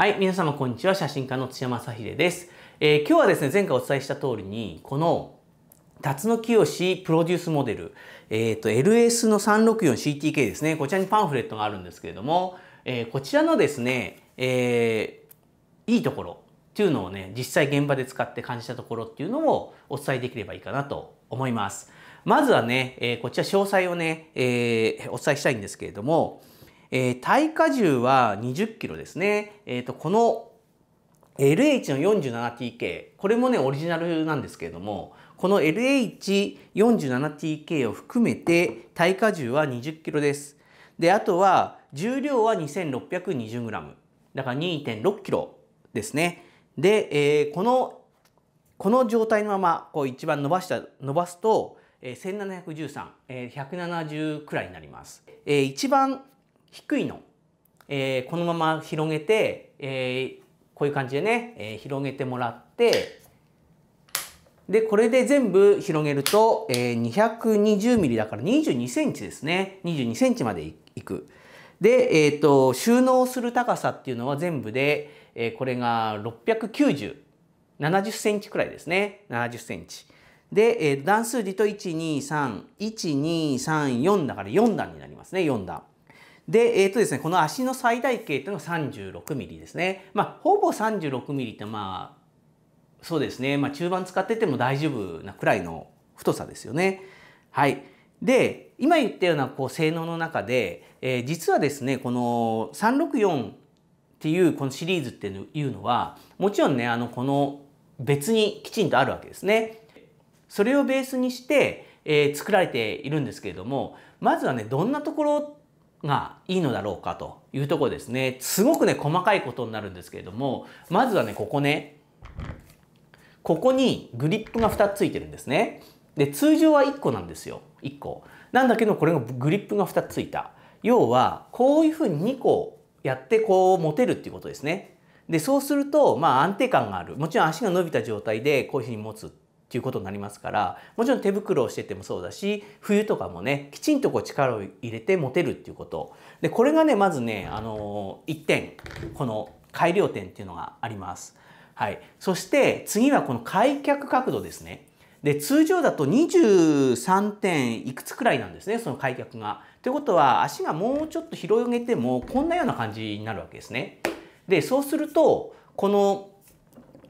はい、皆様こんにちは。写真家の土山正秀です。えー、今日はですね、前回お伝えした通りに、この、辰野清プロデュースモデル、えっ、ー、と、LS の 364CTK ですね。こちらにパンフレットがあるんですけれども、えー、こちらのですね、えいいところっていうのをね、実際現場で使って感じたところっていうのをお伝えできればいいかなと思います。まずはね、えこちら詳細をね、えお伝えしたいんですけれども、えー、耐荷重は20キロですね。えっ、ー、と、この LH の 47TK、これもね、オリジナルなんですけれども、この LH47TK を含めて、耐荷重は20キロです。で、あとは、重量は 2620g。だから2.6キロですね。で、えー、この、この状態のまま、こう一番伸ばした、伸ばすと、えー、1713、えー、170くらいになります。えー、一番低いの、えー、このまま広げて、えー、こういう感じでね、えー、広げてもらってでこれで全部広げると、えー、220mm だから2 2ンチですね2 2ンチまでいく。で、えーと、収納する高さっていうのは全部で、えー、これが69070センチくらいですね70センチ。で、えー、段数でと123123 4だから4段になりますね4段。で、えっ、ー、とですね、この足の最大径っていうのが36ミリですね。まあ、ほぼ36ミリってまあ、そうですね、まあ、中盤使ってても大丈夫なくらいの太さですよね。はい。で、今言ったようなこう性能の中で、えー、実はですね、この364っていうこのシリーズっていうのは、もちろんね、あの、この別にきちんとあるわけですね。それをベースにして、えー、作られているんですけれども、まずはね、どんなところがいいのだろうかというところですね。すごくね、細かいことになるんですけれども、まずはね、ここね、ここにグリップが2つついてるんですね。で、通常は1個なんですよ。1個。なんだけど、これがグリップが2つついた。要は、こういうふうに2個やってこう持てるっていうことですね。でそうするとまあ安定感があるもちろん足が伸びた状態でこういうふうに持つっていうことになりますからもちろん手袋をしててもそうだし冬とかもねきちんとこう力を入れて持てるっていうことでこれがねまずねあの1点この改良点っていうのがあります。はい、そして次はこの開脚角度ですね。で通常だと23点いくつくらいなんですねその開脚が。ということは足がもうちょっと広げてもこんなような感じになるわけですね。でそうするとこの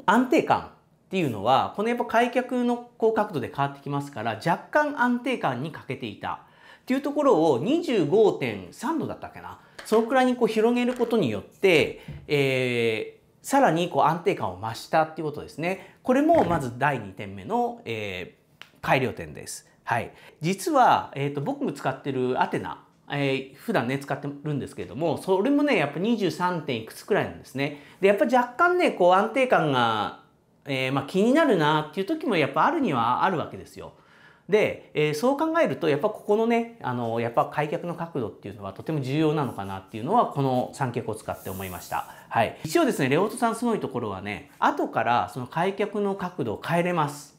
安定感っていうのは、このやっぱ開脚のこう角度で変わってきますから、若干安定感に欠けていた。っていうところを25.3度だったっけな。そのくらいにこう広げることによって、えー、さらにこう安定感を増したっていうことですね。これもまず第2点目の、えー、改良点です。はい。実は、えっ、ー、と、僕も使ってるアテナ、えー、普段ね、使ってるんですけれども、それもね、やっぱ23点いくつくらいなんですね。で、やっぱ若干ね、こう安定感がえー、まあ、気になるなっていう時もやっぱあるにはあるわけですよ。で、えー、そう考えるとやっぱここのねあのやっぱ開脚の角度っていうのはとても重要なのかなっていうのはこの三脚を使って思いました、はい、一応ですねレオトさんすごいところはね後からその開脚の角度を変えれます、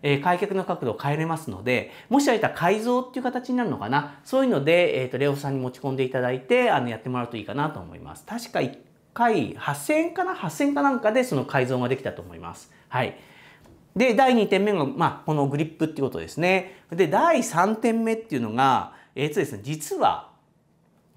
えー、開脚の角度を変えれますのでもしあえたら改造っていう形になるのかなそういうので、えーと、とレオさんに持ち込んでいただいてあのやってもらうといいかなと思います確か回8000円かな8000円かなんかでその改造ができたと思います。はい。で、第2点目が、まあ、このグリップっていうことですね。で、第3点目っていうのが、えっ、ー、とですね、実は、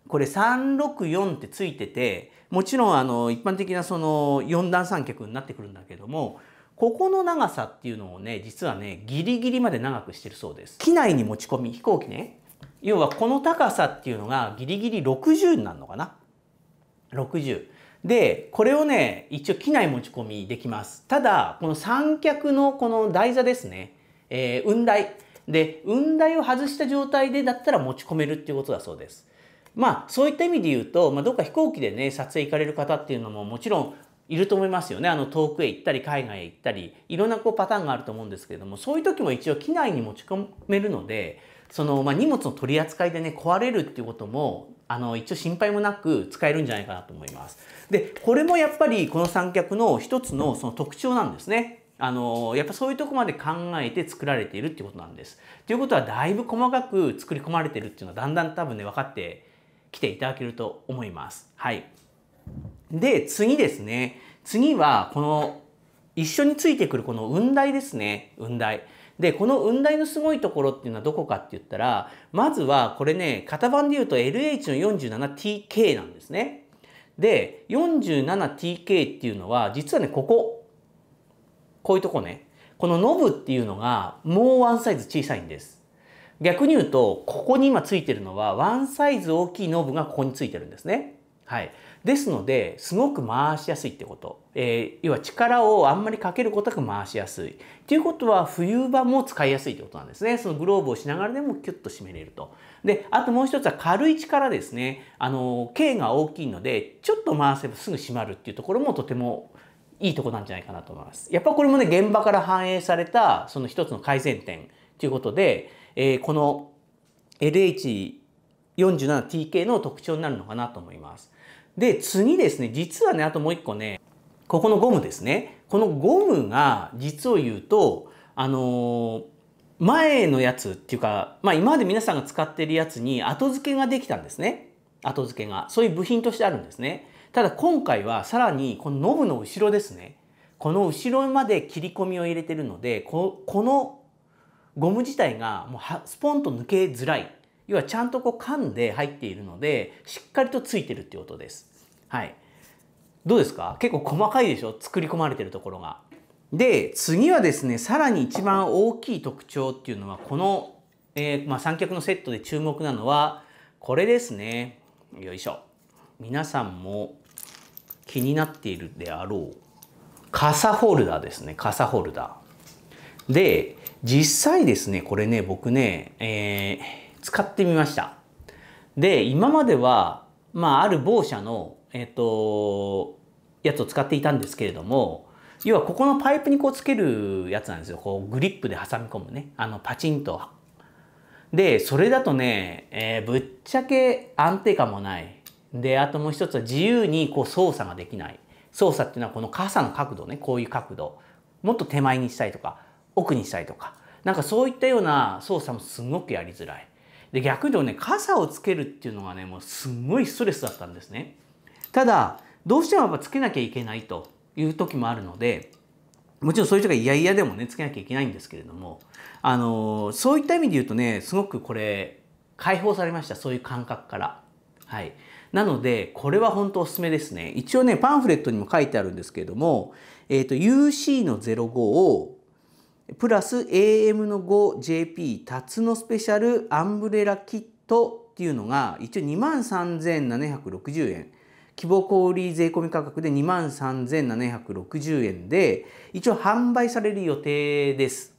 これ364ってついてて、もちろんあの一般的なその4段三脚になってくるんだけども、ここの長さっていうのをね、実はね、ギリギリまで長くしてるそうです。機内に持ち込み、飛行機ね。要はこの高さっていうのがギリギリ60になるのかな。60。で、これをね、一応機内持ち込みできます。ただ、この三脚のこの台座ですね、えー、雲台。で、雲台を外した状態でだったら持ち込めるっていうことだそうです。まあ、そういった意味で言うと、まあ、どっか飛行機でね、撮影行かれる方っていうのももちろんいると思いますよね。あの遠くへ行ったり、海外へ行ったり、いろんなこうパターンがあると思うんですけれども、そういう時も一応機内に持ち込めるので、その、まあ、荷物の取り扱いでね、壊れるっていうことも、あの、一応心配もなく使えるんじゃないかなと思います。で、これもやっぱりこの三脚の一つのその特徴なんですね。あの、やっぱそういうとこまで考えて作られているっていうことなんです。ということは、だいぶ細かく作り込まれてるっていうのは、だんだん多分ね、分かってきていただけると思います。はい。で、次ですね。次は、この、一緒についてくるこの雲台ですね。雲台。で、この雲台のすごいところっていうのはどこかって言ったら、まずはこれね、型番で言うと LH の 47TK なんですね。で、47TK っていうのは、実はね、ここ。こういうとこね。このノブっていうのがもうワンサイズ小さいんです。逆に言うと、ここに今ついてるのは、ワンサイズ大きいノブがここについてるんですね。はい。ですのですごく回しやすいってこと、えー、要は力をあんまりかけることなく回しやすいということは冬場も使いやすいってことなんですねそのグローブをしながらでもキュッと締めれるとであともう一つは軽い力ですねあの径が大きいのでちょっと回せばすぐ締まるっていうところもとてもいいとこなんじゃないかなと思います。やっぱこれもね、現場から反映された、その一つの改善点ということで、えー、この LH47TK の特徴になるのかなと思います。で、次ですね、実はね、あともう一個ね、ここのゴムですね。このゴムが、実を言うと、あのー、前のやつっていうか、まあ今まで皆さんが使ってるやつに後付けができたんですね。後付けが。そういう部品としてあるんですね。ただ今回はさらにこのノブの後ろですね。この後ろまで切り込みを入れてるので、ここのゴム自体がもうスポンと抜けづらい要はちゃんとこう噛んで入っているので、しっかりとついてるっていうことです。はい。どうですか結構細かいでしょ作り込まれてるところが。で、次はですね、さらに一番大きい特徴っていうのは、この、えー、まあ、三脚のセットで注目なのは、これですね。よいしょ。皆さんも気になっているであろう。傘ホルダーですね。傘ホルダー。で、実際ですね、これね、僕ね、えー使ってみました。で、今までは、まあ、ある某社の、えっ、ー、と、やつを使っていたんですけれども、要はここのパイプにこうつけるやつなんですよ。こうグリップで挟み込むね。あの、パチンと。で、それだとね、えー、ぶっちゃけ安定感もない。で、あともう一つは自由にこう操作ができない。操作っていうのはこの傘の角度ね、こういう角度。もっと手前にしたいとか、奥にしたいとか。なんかそういったような操作もすごくやりづらい。で逆にうとね傘をつけるっていうのがねもうすんごいストレスだったんですね。ただどうしてもやっぱつけなきゃいけないという時もあるのでもちろんそういう人が嫌々でもねつけなきゃいけないんですけれどもあのそういった意味で言うとねすごくこれ解放されましたそういう感覚から。はい、なのでこれは本当おすすめですね一応ねパンフレットにも書いてあるんですけれども、えーと、と UC の05をプラス AM の 5JP タツノスペシャルアンブレラキットっていうのが一応23,760円希望小売税込み価格で23,760円で一応販売される予定です。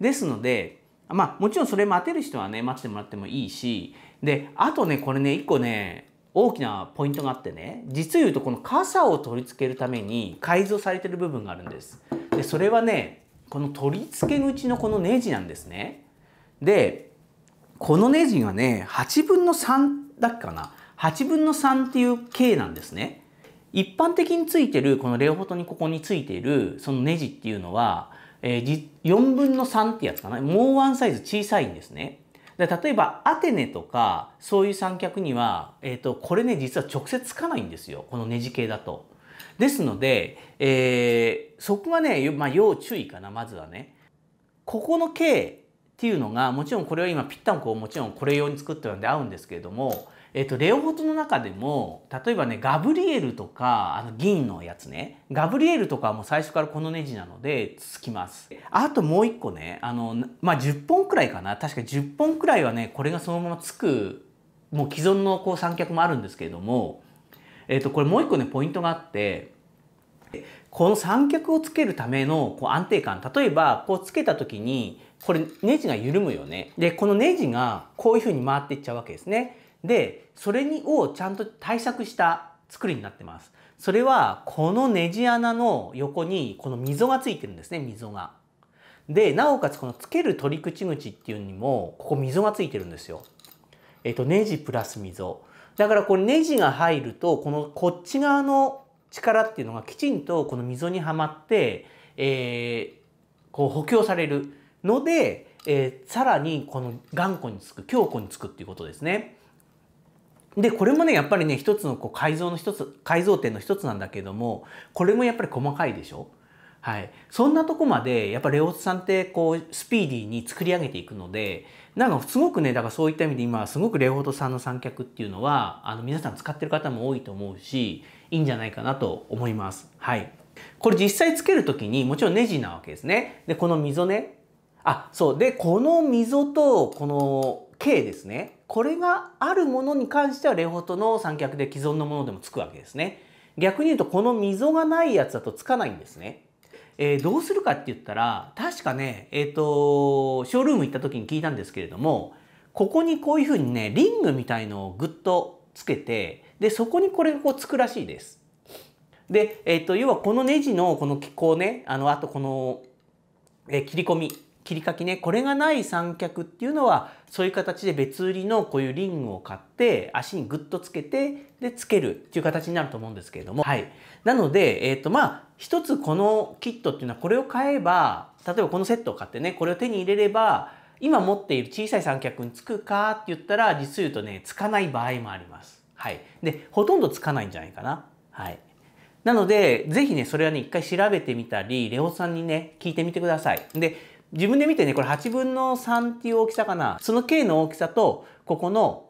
ですのでまあもちろんそれ待てる人はね待ってもらってもいいしであとねこれね一個ね大きなポイントがあってね実を言うとこの傘を取り付けるために改造されてる部分があるんです。でそれはねこの取り付け口のこのネジなんですね。で、このネジがね、8分の3だっけかな。8分の3っていう径なんですね。一般的についてる、このレオフォトにここについている、そのネジっていうのは、えー、4分の3ってやつかな。もうワンサイズ小さいんですね。で例えば、アテネとか、そういう三脚には、えっ、ー、と、これね、実は直接つかないんですよ。このネジ系だと。ですので、えー、そこがね、まあ、要注意かな、まずはね。ここの K っていうのが、もちろんこれは今ぴったんこもちろんこれ用に作っるんで合うんですけれども、えっ、ー、と、レオフォトの中でも、例えばね、ガブリエルとか、あの銀のやつね、ガブリエルとかはもう最初からこのネジなので、つきます。あともう一個ね、あの、まあ、10本くらいかな。確か10本くらいはね、これがそのままつく、もう既存のこう三脚もあるんですけれども、えっ、ー、と、これもう一個ね、ポイントがあって、この三脚をつけるためのこう安定感。例えば、こうつけた時に、これネジが緩むよね。で、このネジがこういう風に回っていっちゃうわけですね。で、それにをちゃんと対策した作りになってます。それは、このネジ穴の横にこの溝がついてるんですね、溝が。で、なおかつこのつける取り口口っていうにも、ここ溝がついてるんですよ。えっ、と、ネジプラス溝。だからこうネジが入るとこのこっち側の力っていうのがきちんとこの溝にはまって、えー、こう補強されるので、えー、さらにこの頑固につく強固につくっていうことですね。でこれもねやっぱりね一つのこう改造の一つ改造点の一つなんだけどもこれもやっぱり細かいでしょはい、そんなとこまでやっぱレオツさんってこうスピーディーに作り上げていくのでなんかすごくねだからそういった意味で今すごくレオトさんの三脚っていうのはあの皆さん使ってる方も多いと思うしいいんじゃないかなと思います。はい、これ実際つける時にもちろんネジなわけですね。でこの溝ねあそうでこの溝とこの径ですねこれがあるものに関してはレオトの三脚で既存のものでもつくわけですね。逆に言うとこの溝がないやつだとつかないんですね。えー、どうするかって言ったら、確かね、えっ、ー、と、ショールーム行った時に聞いたんですけれども、ここにこういうふうにね、リングみたいのをぐっとつけて、で、そこにこれをつくらしいです。で、えっ、ー、と、要はこのネジのこの機構ね、あの、あとこの、え切り込み。切り欠きねこれがない三脚っていうのはそういう形で別売りのこういうリングを買って足にグッとつけてでつけるっていう形になると思うんですけれどもはいなのでえっ、ー、とまあ一つこのキットっていうのはこれを買えば例えばこのセットを買ってねこれを手に入れれば今持っている小さい三脚につくかって言ったら実言うとねつかない場合もあります。はい、でほとんどつかないんじゃないかな。はいなので、是非ね、それはね、一回調べてみたり、レオさんにね、聞いてみてください。で、自分で見てね、これ8分の3っていう大きさかな。その径の大きさと、ここの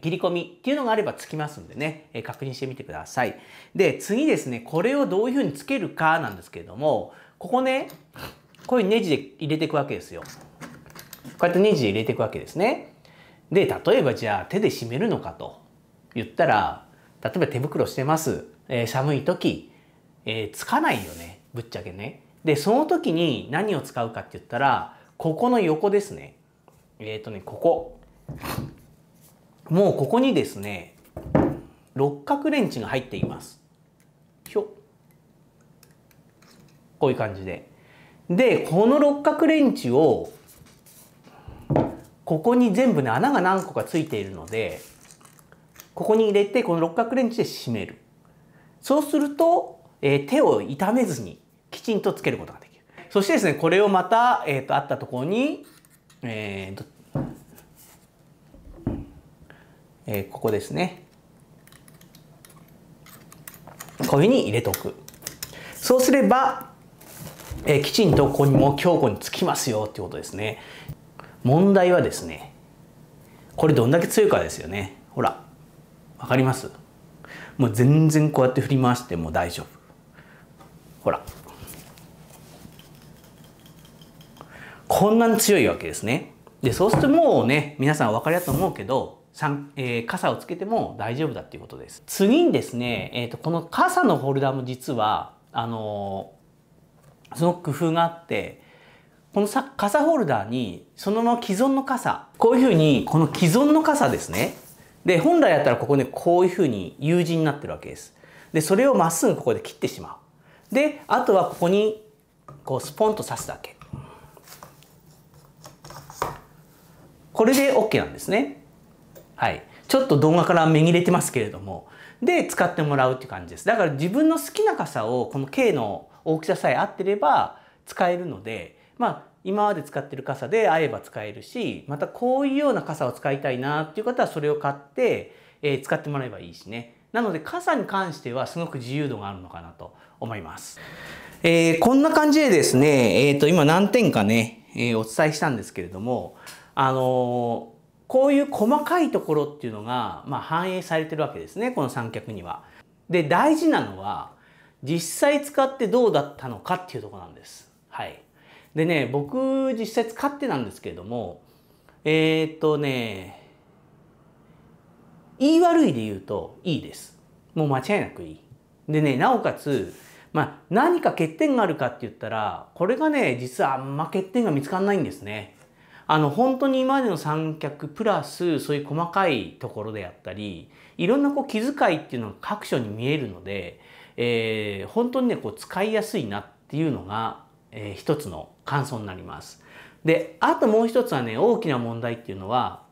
切り込みっていうのがあればつきますんでね、え確認してみてください。で、次ですね、これをどういうふうにつけるかなんですけれども、ここね、こういうネジで入れていくわけですよ。こうやってネジで入れていくわけですね。で、例えばじゃあ手で締めるのかと言ったら、例えば手袋してます。えー、寒い時、えー、つかないよね。ぶっちゃけね。で、その時に何を使うかって言ったら、ここの横ですね。えっ、ー、とね、ここ。もうここにですね、六角レンチが入っています。ひょ。こういう感じで。で、この六角レンチを、ここに全部ね、穴が何個かついているので、ここに入れて、この六角レンチで締める。そうすると、えー、手を痛めずにきちんとつけることができる。そしてですね、これをまた、えっ、ー、と、あったところに、えーえー、ここですね。こういうふうに入れておく。そうすれば、えー、きちんとここにも強固につきますよっていうことですね。問題はですね、これどんだけ強いかですよね。ほら、わかりますもう全然こうやって振り回しても大丈夫。ほら。こんなに強いわけですね。で、そうするともうね、皆さんお分かりだと思うけど、え傘をつけても大丈夫だっていうことです。次にですね、えーと、この傘のホルダーも実は、あのー、ごく工夫があって、このさ傘ホルダーにそのまま既存の傘、こういうふうに、この既存の傘ですね。で、本来だったらここね、こういうふうに U 字になってるわけです。で、それをまっすぐここで切ってしまう。で、あとはここに、こうスポンと刺すだけ。これで OK なんですね。はい。ちょっと動画からめぎれてますけれども。で、使ってもらうって感じです。だから自分の好きな傘を、この K の大きささえ合ってれば使えるので、まあ、今まで使ってる傘で合えば使えるし、またこういうような傘を使いたいなっていう方はそれを買って、えー、使ってもらえばいいしね。なので傘に関してはすごく自由度があるのかなと思います。えー、こんな感じでですね、えっ、ー、と、今何点かね、えお伝えしたんですけれども、あのこういう細かいところっていうのが、まあ、反映されてるわけですねこの三脚には。で大事なのは実際使ってどうだったのかっていうとこなんです。はい、でね僕実際使ってなんですけれどもえー、っとね言い悪いで言うといいです。もう間違いなくいい。でねなおかつ、まあ、何か欠点があるかって言ったらこれがね実はあんま欠点が見つかんないんですね。あの本当に今までの三脚プラスそういう細かいところであったりいろんなこう気遣いっていうのが各所に見えるので、えー、本当にねこう使いやすいなっていうのが、えー、一つの感想になります。であともう一つはね大きな問題っていうのは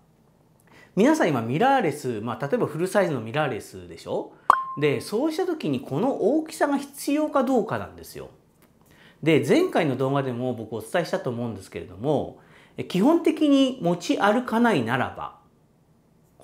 皆さん今ミラーレス、まあ、例えばフルサイズのミラーレスでしょでそうした時にこの大きさが必要かどうかなんですよ。で前回の動画でも僕お伝えしたと思うんですけれども基本的に持ち歩かないならば、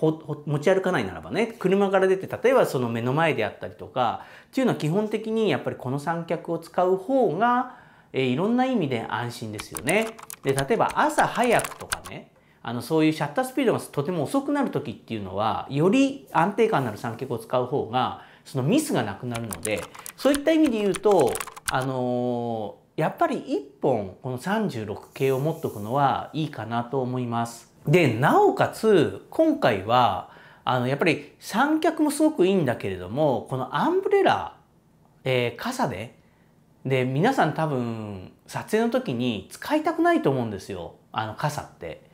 持ち歩かないならばね車から出て例えばその目の前であったりとかっていうのは基本的にやっぱりこの三脚を使う方が、えいろんな意味で安心ですよね。で例えば朝早くとかねあのそういうシャッタースピードがとても遅くなる時っていうのはより安定感のある三脚を使う方がそのミスがなくなるのでそういった意味で言うとあのーやっぱり1本この36系を持っとくのはいいかなと思います。でなおかつ今回はあのやっぱり三脚もすごくいいんだけれどもこのアンブレラ、えー、傘でで皆さん多分撮影の時に使いたくないと思うんですよあの傘って。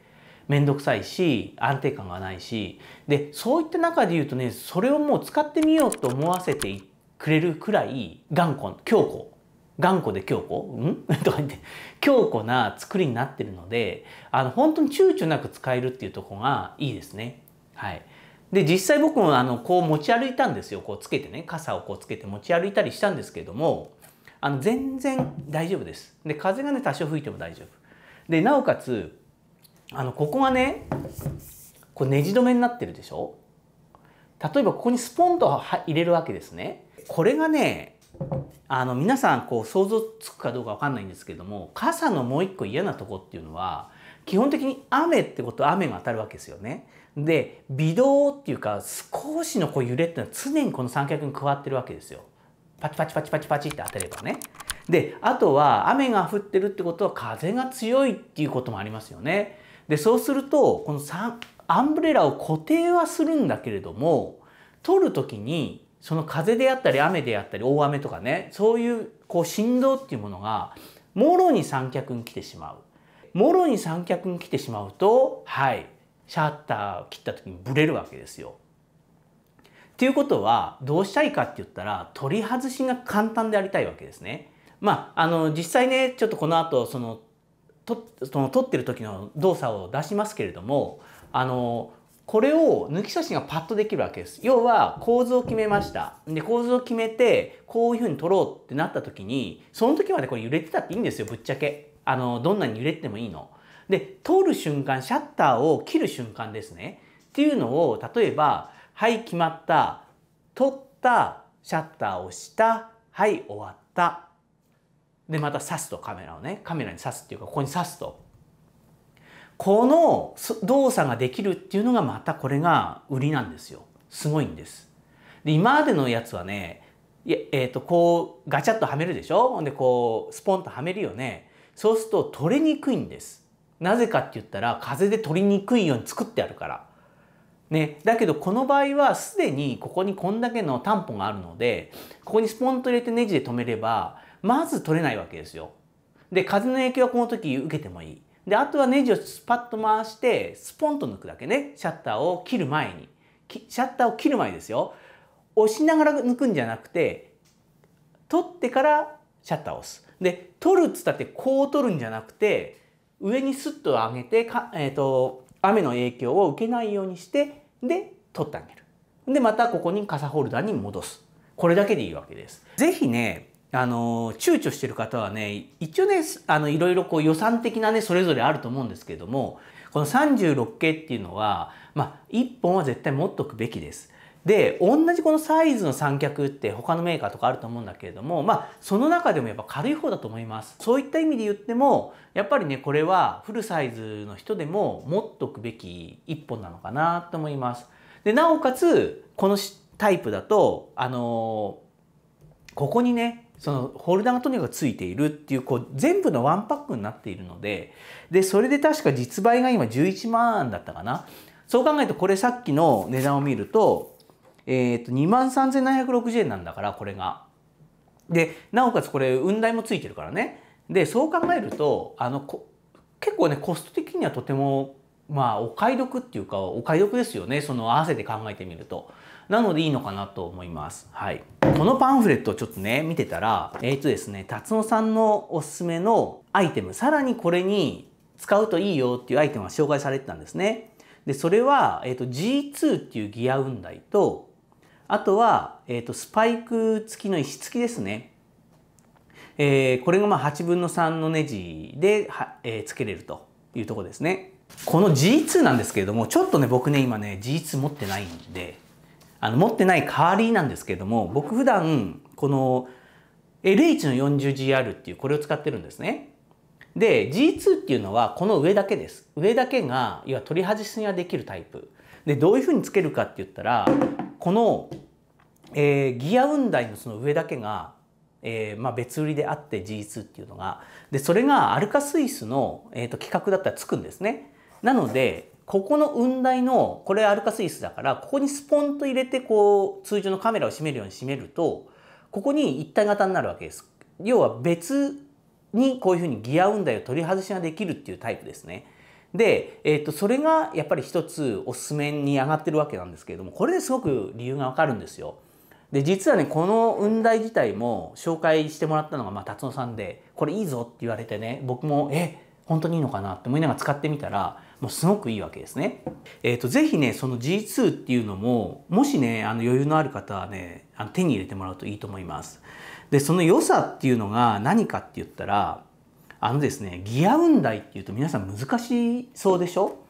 面倒くさいし安定感がないしでそういった中で言うとねそれをもう使ってみようと思わせてくれるくらい頑固強固頑固で強固ん とか言って、強固な作りになってるので、あの、本当に躊躇なく使えるっていうとこがいいですね。はい。で、実際僕もあの、こう持ち歩いたんですよ。こうつけてね、傘をこうつけて持ち歩いたりしたんですけども、あの、全然大丈夫です。で、風がね、多少吹いても大丈夫。で、なおかつ、あの、ここがね、こうネジ止めになってるでしょ例えばここにスポンと入れるわけですね。これがね、あの皆さんこう想像つくかどうか分かんないんですけども傘のもう一個嫌なとこっていうのは基本的に雨ってことは雨が当たるわけですよね。で微動っていうか少しのこう揺れっていうのは常にこの三脚に加わってるわけですよ。パチパチパチパチパチって当たればね。であとは雨が降ってるってことは風が強いっていうこともありますよね。でそうするとこのアンブレラを固定はするんだけれども取る時にその風であったり雨であったり大雨とかねそういうこう振動っていうものがもろに三脚に来てしまうもろに三脚に来てしまうとはいシャッターを切った時にブレるわけですよ。っていうことはどうしたいかって言ったら取り外しが簡単でありたいわけですね。まあ、あの実際ねちょっとこの後そのとその撮ってる時の動作を出しますけれどもあのこれを抜き差しがパッとできるわけです。要は構図を決めました。で、構図を決めて、こういうふうに取ろうってなった時に、その時までこれ揺れてたっていいんですよ、ぶっちゃけ。あの、どんなに揺れてもいいの。で、撮る瞬間、シャッターを切る瞬間ですね。っていうのを、例えば、はい、決まった。取った。シャッターをした。はい、終わった。で、また刺すとカメラをね、カメラに刺すっていうか、ここに刺すと。この動作ができるっていうのがまたこれが売りなんですよ。すごいんです。で今までのやつはね、ええー、とこうガチャッとはめるでしょほんでこうスポンとはめるよね。そうすると取れにくいんです。なぜかって言ったら風で取りにくいように作ってあるから。ね、だけどこの場合はすでにここにこんだけの担保があるのでここにスポンと入れてネジで止めればまず取れないわけですよ。で風の影響はこの時受けてもいい。で、あとはネジをスパッと回して、スポンと抜くだけね。シャッターを切る前に。シャッターを切る前ですよ。押しながら抜くんじゃなくて、取ってからシャッターを押す。で、取るっつったってこう取るんじゃなくて、上にスッと上げて、かえっ、ー、と、雨の影響を受けないようにして、で、取ってあげる。で、またここに傘ホルダーに戻す。これだけでいいわけです。ぜひね、あの、躊躇してる方はね、一応ね、あの、いろいろこう予算的なね、それぞれあると思うんですけれども、この36系っていうのは、まあ、1本は絶対持っとくべきです。で、同じこのサイズの三脚って他のメーカーとかあると思うんだけれども、まあ、その中でもやっぱ軽い方だと思います。そういった意味で言っても、やっぱりね、これはフルサイズの人でも持っとくべき1本なのかなと思います。で、なおかつ、このタイプだと、あのここにね、そのホルダーがとにかくついているっていうこう全部のワンパックになっているのででそれで確か実売が今11万だったかなそう考えるとこれさっきの値段を見ると,、えー、と2万3760円なんだからこれが。でなおかつこれ雲台もついてるからね。でそう考えるとあの結構ねコスト的にはとてもまあお買い得っていうかお買い得ですよねその合わせて考えてみると。なのでいいのかなと思います。はい。このパンフレットをちょっとね、見てたら、えっ、ー、とですね、達野さんのおすすめのアイテム、さらにこれに使うといいよっていうアイテムが紹介されてたんですね。で、それは、えっ、ー、と G2 っていうギア雲台と、あとは、えっ、ー、とスパイク付きの石付きですね。えこれがまあ8分の3のネジで、えー、つけれるというとこですね。この G2 なんですけれども、ちょっとね、僕ね、今ね、G2 持ってないんで、あの、持ってない代わりなんですけれども、僕普段、この LH の 40GR っていう、これを使ってるんですね。で、G2 っていうのは、この上だけです。上だけが、いわ取り外しができるタイプ。で、どういうふうにつけるかって言ったら、この、えー、ギア雲台のその上だけが、えーまあ、別売りであって G2 っていうのがでそれがアルカスイスの、えーと、と規格だったらつくんですね。なので、ここの雲台の、これアルカスイスだから、ここにスポンと入れて、こう、通常のカメラを閉めるように閉めると、ここに一体型になるわけです。要は別にこういうふうにギア雲台を取り外しができるっていうタイプですね。で、えー、とそれがやっぱり一つおすすめに上がってるわけなんですけれどもこれですごく理由がわかるんですよ。で実はねこの雲台自体も紹介してもらったのが、まあ、達野さんでこれいいぞって言われてね僕もえ本当にいいのかなって思いながら使ってみたらもうすごくいいわけですね。えっ、ー、と、ぜひね、その G2 っていうのも、もしね、あの余裕のある方はね、あの手に入れてもらうといいと思います。で、その良さっていうのが何かって言ったら、あのですね、ギア運台っていうと皆さん難しそうでしょ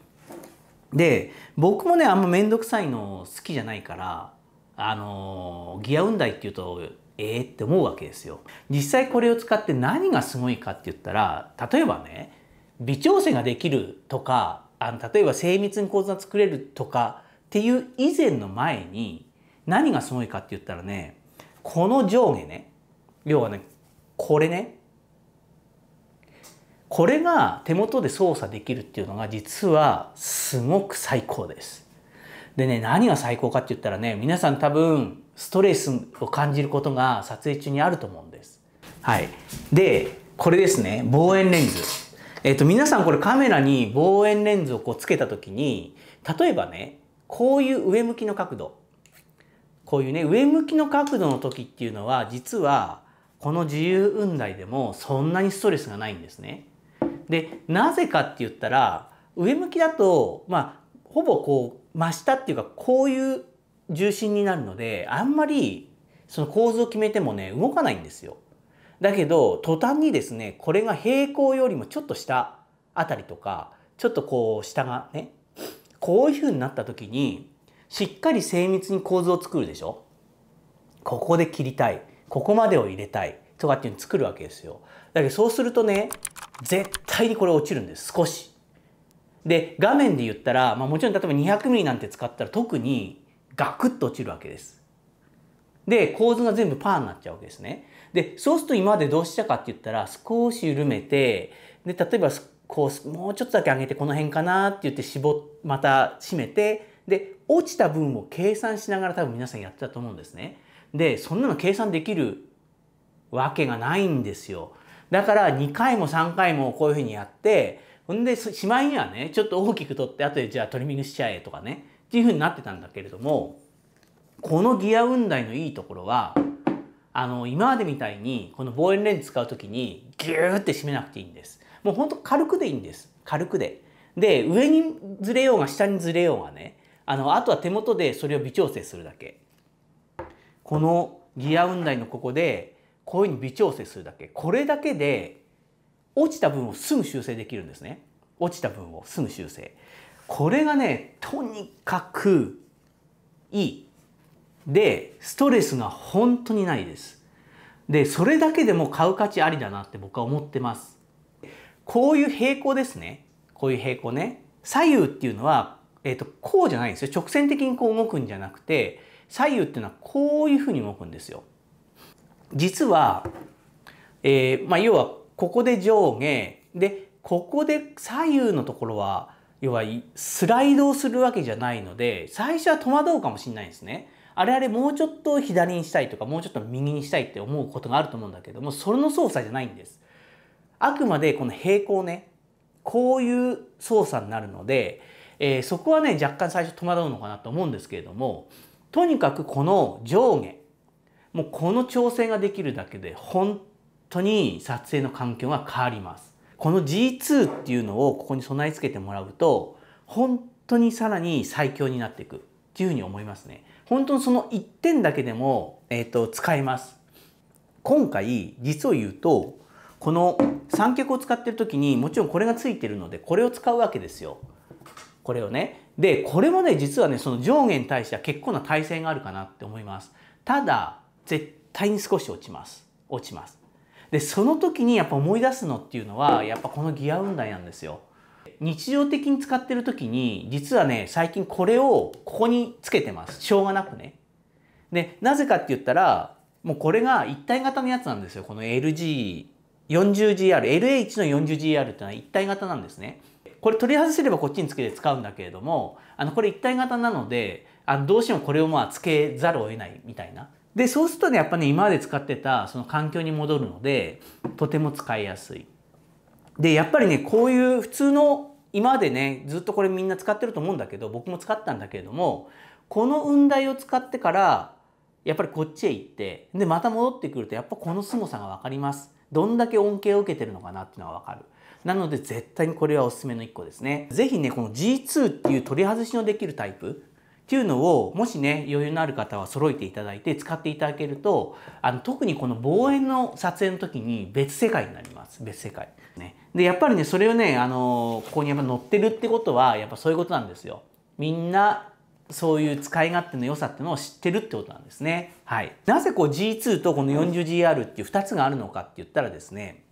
で、僕もね、あんまめんどくさいの好きじゃないから、あのギア運台っていうと、えーって思うわけですよ。実際これを使って何がすごいかって言ったら、例えばね、微調整ができるとかあの例えば精密に構造が作れるとかっていう以前の前に何がすごいかって言ったらねこの上下ね要はねこれねこれが手元で操作できるっていうのが実はすごく最高です。でね何が最高かって言ったらね皆さん多分ストレスを感じることが撮影中にあると思うんです。はい、でこれですね望遠レンズ。えっ、と、皆さんこれカメラに望遠レンズをこうつけた時に、例えばね、こういう上向きの角度。こういうね、上向きの角度の時っていうのは、実は、この自由雲台でもそんなにストレスがないんですね。で、なぜかって言ったら、上向きだと、まあ、ほぼこう、真下っていうか、こういう重心になるので、あんまり、その構図を決めてもね、動かないんですよ。だけど途端にですねこれが平行よりもちょっと下あたりとかちょっとこう下がねこういうふうになった時にしっかり精密に構図を作るでしょここで切りたいここまでを入れたいとかっていうの作るわけですよだけどそうするとね絶対にこれ落ちるんです少しで画面で言ったら、まあ、もちろん例えば 200mm なんて使ったら特にガクッと落ちるわけですで構図が全部パーになっちゃうわけですねで、そうすると今までどうしたかって言ったら、少し緩めて、で、例えば、こう、もうちょっとだけ上げて、この辺かなって言って、絞、また締めて、で、落ちた分を計算しながら多分皆さんやってたと思うんですね。で、そんなの計算できるわけがないんですよ。だから2回も3回もこういうふうにやって、ほんで、しまいにはね、ちょっと大きく取って、後でじゃあトリミングしちゃえとかね、っていうふうになってたんだけれども、このギア運台のいいところは、あの、今までみたいに、この望遠レンズ使う時に、ギューって締めなくていいんです。もうほんと軽くでいいんです。軽くで。で、上にずれようが下にずれようがね、あの、あとは手元でそれを微調整するだけ。このギア雲台のここで、こういうふうに微調整するだけ。これだけで、落ちた分をすぐ修正できるんですね。落ちた分をすぐ修正。これがね、とにかくいい。でストレスが本当にないですでそれだけでも買う価値ありだなって僕は思ってますこういう平行ですねこういう平行ね左右っていうのは、えーと、こうじゃないんですよ直線的にこう動くんじゃなくて左右っていうのはこういうふうに動くんですよ実は、えー、まあ、要はここで上下でここで左右のところは要はスライドをするわけじゃないので最初は戸惑うかもしれないですね。あれあれもうちょっと左にしたいとかもうちょっと右にしたいって思うことがあると思うんだけどもそれの操作じゃないんです。あくまでこの平行ねこういう操作になるので、えー、そこはね若干最初戸惑うのかなと思うんですけれどもとにかくこの上下もうこの調整ができるだけで本当に撮影の環境が変わります。この G2 っていうのをここに備え付けてもらうと本当にさらに最強になっていくっていうふうに思いますね。本当にその1点だけでも、えーと、使えます。今回実を言うとこの三脚を使ってる時にもちろんこれがついてるのでこれを使うわけですよ。これをね。でこれもね実はねその上下に対しては結構な対戦があるかなって思います。ただ絶対に少し落ちます。落ちます。でその時にやっぱ思い出すのっていうのはやっぱこのギア運転なんですよ。日常的に使ってる時に、実はね、最近これをここにつけてます。しょうがなくね。で、なぜかって言ったら、もうこれが一体型のやつなんですよ。この LG40GR、LH の 40GR ってのは一体型なんですね。これ取り外せればこっちにつけて使うんだけれども、あの、これ一体型なので、あの、どうしてもこれをまあつけざるを得ないみたいな。で、そうするとね、やっぱね、今まで使ってたその環境に戻るので、とても使いやすい。で、やっぱりね、こういう普通の今までねずっとこれみんな使ってると思うんだけど僕も使ったんだけれどもこの雲台を使ってからやっぱりこっちへ行ってでまた戻ってくるとやっぱこの凄さが分かりますどんだけ恩恵を受けてるのかなっていうのが分かるなので絶対にこれはおすすめの1個ですね是非ねこの G2 っていう取り外しのできるタイプっていうのをもしね余裕のある方は揃えていただいて使っていただけるとあの特にこの望遠の撮影の時に別世界になります別世界。ね、でやっぱりねそれをねあのここにやっぱ載ってるってことはやっぱそういうことなんですよ。みんなそういう使い勝手の良さっていうのを知ってるってことなんですね。はい、なぜこう G2 とこの 40GR っていう2つがあるのかって言ったらですね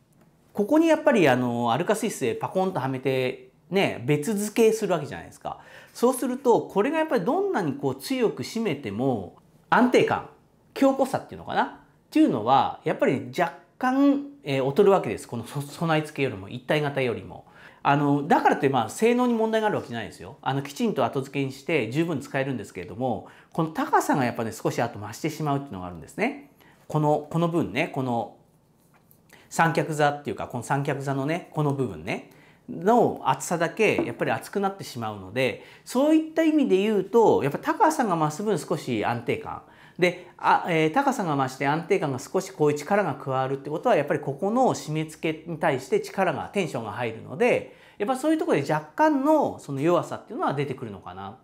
ここにやっぱりあのアルカスイスでパコンとはめてね別付けするわけじゃないですか。そうするとこれがやっぱりどんなにこう強く締めても安定感強固さっていうのかなっていうのはやっぱり若干、えー、劣るわけです。この備え付けよりも、一体型よりも。あの、だからってまあ、性能に問題があるわけじゃないですよ。あの、きちんと後付けにして十分使えるんですけれども、この高さがやっぱね、少し後増してしまうっていうのがあるんですね。この、この分ね、この三脚座っていうか、この三脚座のね、この部分ね。の厚さだけやっぱり厚くなってしまうのでそういった意味で言うとやっぱ高さが増す分少し安定感であ、えー、高さが増して安定感が少しこういう力が加わるってことはやっぱりここの締め付けに対して力がテンションが入るのでやっぱそういうところで若干のその弱さっていうのは出てくるのかなっ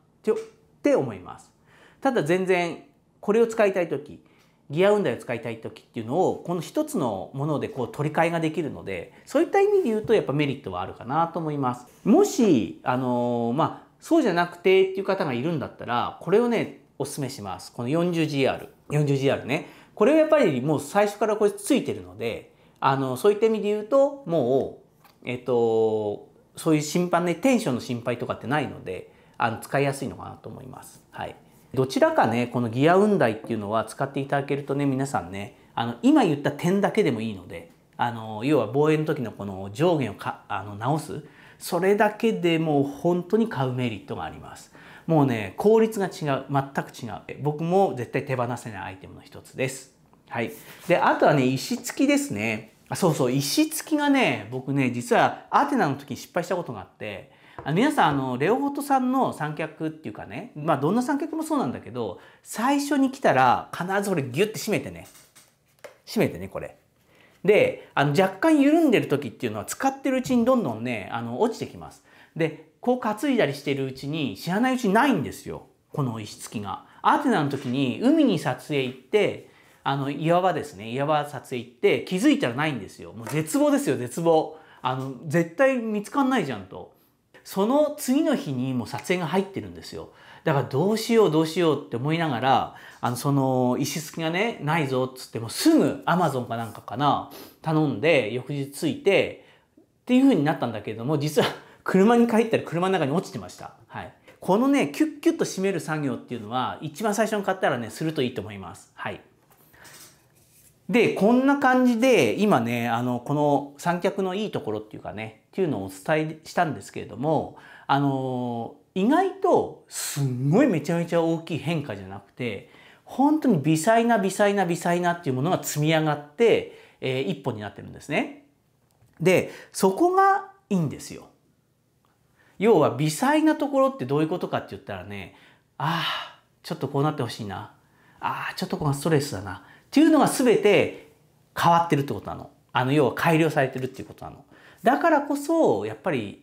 て思います。ただ全然これを使いたい時ギア運台を使いたい時っていうのをこの一つのものでこう取り替えができるのでそういった意味で言うとやっぱメリットはあるかなと思います。もしあのー、まあそうじゃなくてっていう方がいるんだったらこれをねおすすめします。この 40GR。40GR ね。これはやっぱりもう最初からこれついてるので、あの、そういった意味で言うと、もう、えっと、そういう心配ね、テンションの心配とかってないので、あの、使いやすいのかなと思います。はい。どちらかね、このギア雲台っていうのは使っていただけるとね、皆さんね、あの、今言った点だけでもいいので、あの、要は防衛の時のこの上限をかあの直す、それだけでもう本当に買うメリットがあります。もうね、効率が違う。全く違う。僕も絶対手放せないアイテムの一つです。はい。で、あとはね、石付きですね。あそうそう、石付きがね、僕ね、実はアテナの時に失敗したことがあって、あ皆さん、あの、レオホトさんの三脚っていうかね、まあ、どんな三脚もそうなんだけど、最初に来たら、必ずこれギュッて締めてね。締めてね、これ。で、あの、若干緩んでる時っていうのは、使ってるうちにどんどんね、あの、落ちてきます。で、こう担いだりしてるうちに知らないうちにないんですよ。この石付きが。アテナの時に海に撮影行って、あの、岩場ですね。岩場撮影行って気づいたらないんですよ。もう絶望ですよ、絶望。あの、絶対見つかんないじゃんと。その次の日にもう撮影が入ってるんですよ。だからどうしようどうしようって思いながら、あの、その石付きがね、ないぞっつってもすぐアマゾンかなんかかな、頼んで翌日着いて、っていう風になったんだけれども、実は車に帰ったら車の中に落ちてました。はい。このね、キュッキュッと締める作業っていうのは、一番最初に買ったらね、するといいと思います。はい。で、こんな感じで、今ね、あの、この三脚のいいところっていうかね、っていうのをお伝えしたんですけれども、あの、意外と、すんごいめちゃめちゃ大きい変化じゃなくて、本当に微細な微細な微細なっていうものが積み上がって、えー、一本になってるんですね。で、そこがいいんですよ。要は微細なところってどういうことかって言ったらね、ああ、ちょっとこうなってほしいな。ああ、ちょっとこのストレスだな。っていうのが全て変わってるってことなの。あの、要は改良されてるっていうことなの。だからこそ、やっぱり、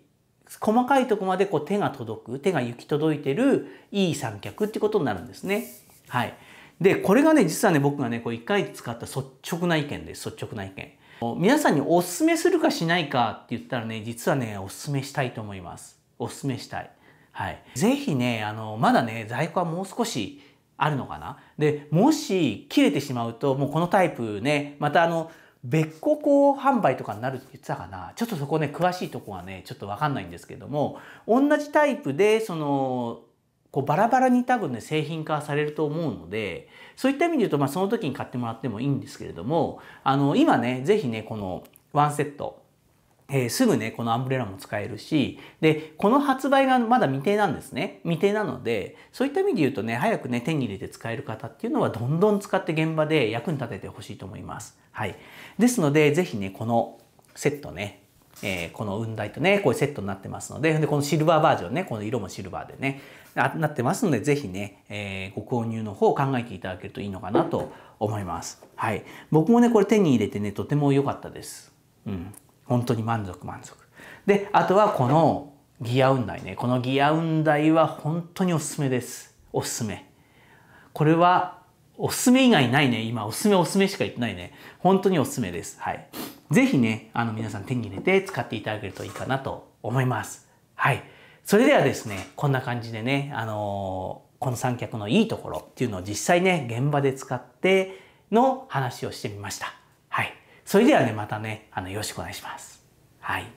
細かいとこまでこう手が届く、手が行き届いてるいい三脚ってことになるんですね。はい。で、これがね、実はね、僕がね、こう一回使った率直な意見です。率直な意見。皆さんにお勧めするかしないかって言ったらね、実はね、お勧めしたいと思います。おすすめしたい。はい。ぜひね、あの、まだね、在庫はもう少しあるのかな。で、もし切れてしまうと、もうこのタイプね、またあの、別個こ販売とかになるって言ってたかなちょっとそこね、詳しいとこはね、ちょっとわかんないんですけども、同じタイプで、その、こうバラバラに多分ね、製品化されると思うので、そういった意味で言うと、まあその時に買ってもらってもいいんですけれども、あの、今ね、ぜひね、このワンセット、えー、すぐね、このアンブレラも使えるし、で、この発売がまだ未定なんですね。未定なので、そういった意味で言うとね、早くね、手に入れて使える方っていうのは、どんどん使って現場で役に立ててほしいと思います。はい。ですので、ぜひね、このセットね、えー、この雲台とね、こういうセットになってますので、で、このシルバーバージョンね、この色もシルバーでね、なってますので、ぜひね、えー、ご購入の方を考えていただけるといいのかなと思います。はい。僕もね、これ手に入れてね、とても良かったです。うん。本当に満足満足。で、あとはこのギア雲台ね。このギア雲台は本当におすすめです。おすすめ。これはおすすめ以外ないね。今おすすめおすすめしか言ってないね。本当におすすめです。はい。ぜひね、あの皆さん手に入れて使っていただけるといいかなと思います。はい。それではですね、こんな感じでね、あのー、この三脚のいいところっていうのを実際ね、現場で使っての話をしてみました。それではね、またね、あの、よろしくお願いします。はい。